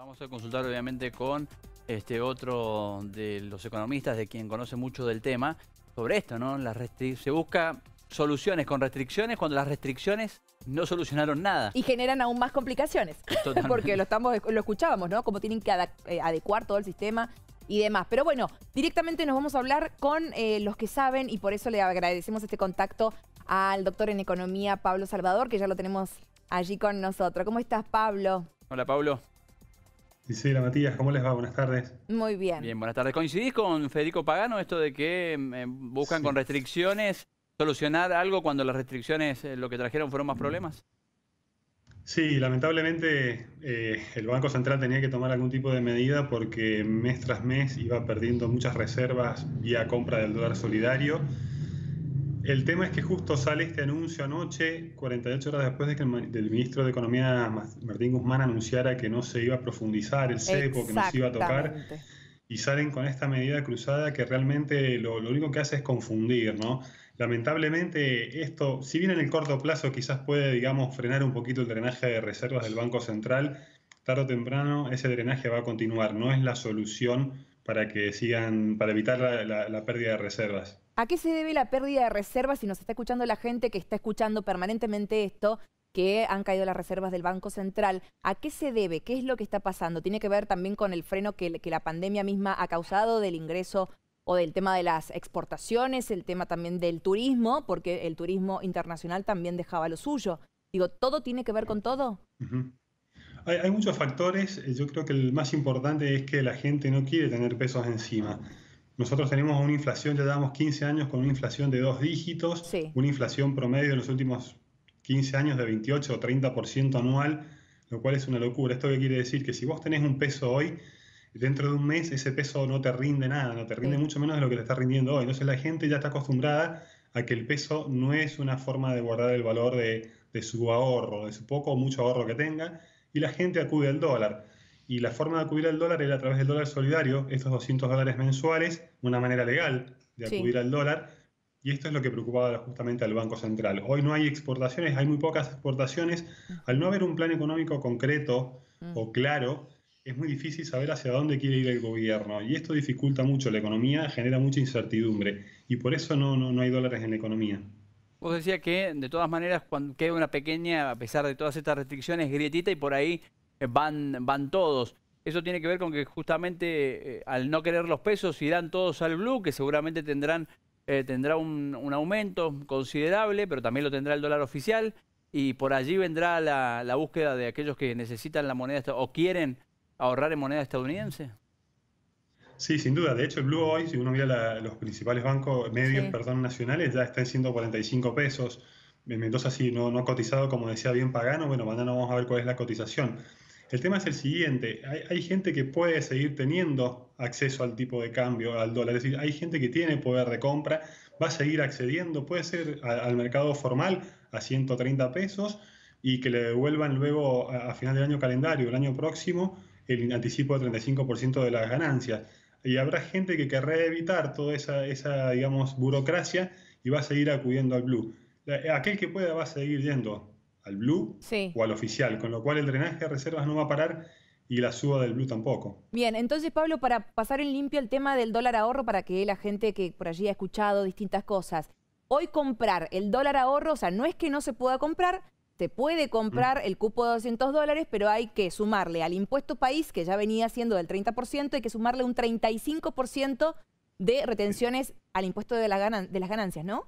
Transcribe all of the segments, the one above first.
vamos a consultar obviamente con este otro de los economistas, de quien conoce mucho del tema, sobre esto, ¿no? Las se busca soluciones con restricciones cuando las restricciones no solucionaron nada. Y generan aún más complicaciones. Porque lo, estamos, lo escuchábamos, ¿no? Cómo tienen que eh, adecuar todo el sistema y demás. Pero bueno, directamente nos vamos a hablar con eh, los que saben y por eso le agradecemos este contacto al doctor en economía Pablo Salvador, que ya lo tenemos allí con nosotros. ¿Cómo estás, Pablo? Hola, Pablo la Matías, ¿cómo les va? Buenas tardes. Muy bien. Bien, buenas tardes. ¿Coincidís con Federico Pagano esto de que em, em, buscan con restricciones solucionar algo cuando las restricciones eh, lo que trajeron fueron más mm. problemas? Sí, lamentablemente eh, el Banco Central tenía que tomar algún tipo de medida porque mes tras mes iba perdiendo muchas reservas vía compra del dólar solidario el tema es que justo sale este anuncio anoche, 48 horas después de que el, ministro de Economía Martín Guzmán anunciara que no se iba a profundizar el cepo, que no se iba a tocar, y salen con esta medida cruzada que realmente lo, lo único que hace es confundir, ¿no? Lamentablemente esto, si bien en el corto plazo quizás puede, digamos, frenar un poquito el drenaje de reservas del Banco Central, tarde o temprano ese drenaje va a continuar, no es la solución para que sigan, para evitar la, pérdida de reservas. ¿A qué se debe la pérdida de reservas si nos está escuchando la gente que está escuchando permanentemente esto? que han caído las reservas del Banco Central. ¿A qué se debe? ¿Qué es lo que está pasando? ¿Tiene que ver también con el freno que, la pandemia misma ha causado del ingreso o del tema de las exportaciones, el tema también del turismo, porque el turismo internacional también dejaba lo suyo? Digo, ¿todo tiene que ver con todo? Hay, muchos factores. Eh, yo creo que el más importante es que la gente no quiere tener pesos encima. Nosotros tenemos una inflación, ya damos 15 años con una inflación de dos dígitos, una inflación promedio en los últimos 15 años de 28 o 30% anual, lo cual es una locura. ¿Esto quiere decir? Que si vos tenés un peso hoy, dentro de un mes ese peso no te rinde nada, no te rinde mucho menos de lo que le está rindiendo hoy. Entonces la gente ya está acostumbrada a que el peso no es una forma de guardar el valor de, de su ahorro, de su poco o mucho ahorro que tenga, y la gente acude al dólar. Y la forma de acudir al dólar era a través del dólar solidario, estos 200 dólares mensuales, una manera legal de acudir al dólar. Y esto es lo que preocupaba justamente al Banco Central. Hoy no hay exportaciones, hay muy pocas exportaciones. Al no haber un plan económico concreto mm. o claro, es muy difícil saber hacia dónde quiere ir el gobierno y esto dificulta mucho la economía, genera mucha incertidumbre y por eso no, no hay dólares en la economía. Vos decías que de todas maneras cuando queda una pequeña, a pesar de todas estas restricciones, grietita y por ahí eh, van, van todos. Eso tiene que ver con que justamente eh, al no querer los pesos irán todos al blue, que seguramente tendrán eh, tendrá un, aumento considerable, pero también lo tendrá el dólar oficial y por allí vendrá la, la búsqueda de aquellos que necesitan la moneda o quieren ahorrar en moneda estadounidense. Sí, sin duda. De hecho, el Blue hoy, si uno mira los principales bancos, medios, perdón, nacionales, ya está en 145 pesos. En Mendoza sí no, no ha cotizado, como decía bien Pagano. Bueno, mañana vamos a ver cuál es la cotización. El tema es el siguiente, hay, gente que puede seguir teniendo acceso al tipo de cambio, al dólar, es decir, hay gente que tiene poder de compra, va a seguir accediendo, puede ser al mercado formal a 130 pesos y que le devuelvan luego a, final del año calendario, el año próximo, el anticipo de 35% de las ganancias y habrá gente que querrá evitar toda esa, esa, digamos, burocracia y va a seguir acudiendo al Blue. Aquel que pueda va a seguir yendo al Blue o al oficial, con lo cual el drenaje de reservas no va a parar y la suba del Blue tampoco. Bien, entonces Pablo, para pasar en limpio el tema del dólar ahorro, para que la gente que por allí ha escuchado distintas cosas, hoy comprar el dólar ahorro, o sea, no es que no se pueda comprar, se puede comprar el cupo de 200 dólares, pero hay que sumarle al impuesto país, que ya venía siendo del 30%, hay que sumarle un 35% de retenciones al impuesto de, las ganancias, ¿no?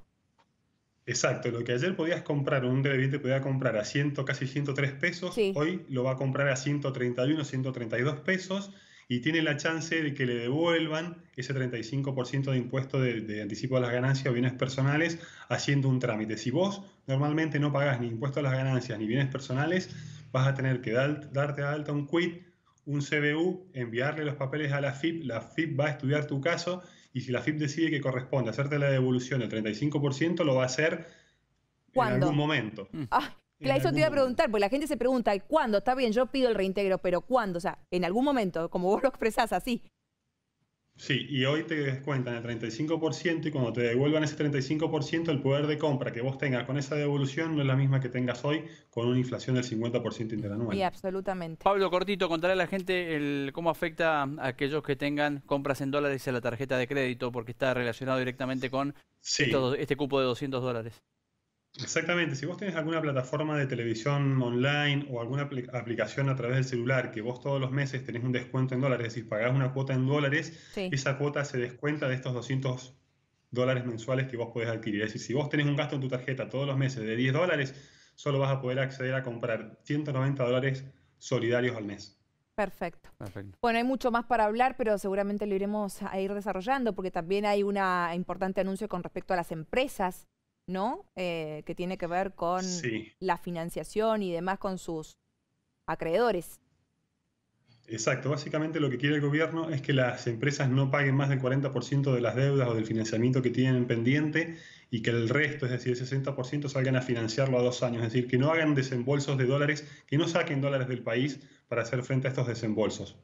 Exacto, lo que ayer podías comprar, un televidente podía comprar a 100, casi 103 pesos, hoy lo va a comprar a 131, 132 pesos y tiene la chance de que le devuelvan ese 35% de impuesto de, de, anticipo de las ganancias o bienes personales haciendo un trámite. Si vos normalmente no pagas ni impuestos a las ganancias ni bienes personales, vas a tener que darte a alta un quit, un CBU, enviarle los papeles a la FIP, la FIP va a estudiar tu caso y si la FIP decide que corresponde hacerte la devolución del 35%, lo va a hacer en algún momento. Mm. Ah, claro, eso te iba a preguntar, porque la gente se pregunta, ¿cuándo? Está bien, yo pido el reintegro, pero ¿cuándo? O sea, en algún momento, como vos lo expresás así. Sí, y hoy te descuentan el 35% y cuando te devuelvan ese 35%, el poder de compra que vos tengas con esa devolución no es la misma que tengas hoy con una inflación del 50% interanual. Y absolutamente. Pablo Cortito, contarle a la gente el, cómo afecta a aquellos que tengan compras en dólares a la tarjeta de crédito porque está relacionado directamente con este cupo de 200 dólares. Exactamente, si vos tenés alguna plataforma de televisión online o alguna aplicación a través del celular que vos todos los meses tenés un descuento en dólares, es decir, pagás una cuota en dólares, esa cuota se descuenta de estos 200 dólares mensuales que vos podés adquirir. Es decir, si vos tenés un gasto en tu tarjeta todos los meses de 10 dólares, solo vas a poder acceder a comprar 190 dólares solidarios al mes. Perfecto. Perfecto. Bueno, hay mucho más para hablar, pero seguramente lo iremos a ir desarrollando porque también hay un importante anuncio con respecto a las empresas ¿no? Eh, que tiene que ver con la financiación y demás con sus acreedores. Exacto, básicamente lo que quiere el gobierno es que las empresas no paguen más del 40% de las deudas o del financiamiento que tienen pendiente y que el resto, es decir, el 60%, salgan a financiarlo a dos años, es decir, que no hagan desembolsos de dólares, que no saquen dólares del país para hacer frente a estos desembolsos.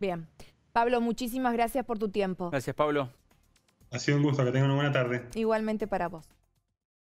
Bien. Pablo, muchísimas gracias por tu tiempo. Gracias, Pablo. Ha sido un gusto, que tengan una buena tarde. Igualmente para vos.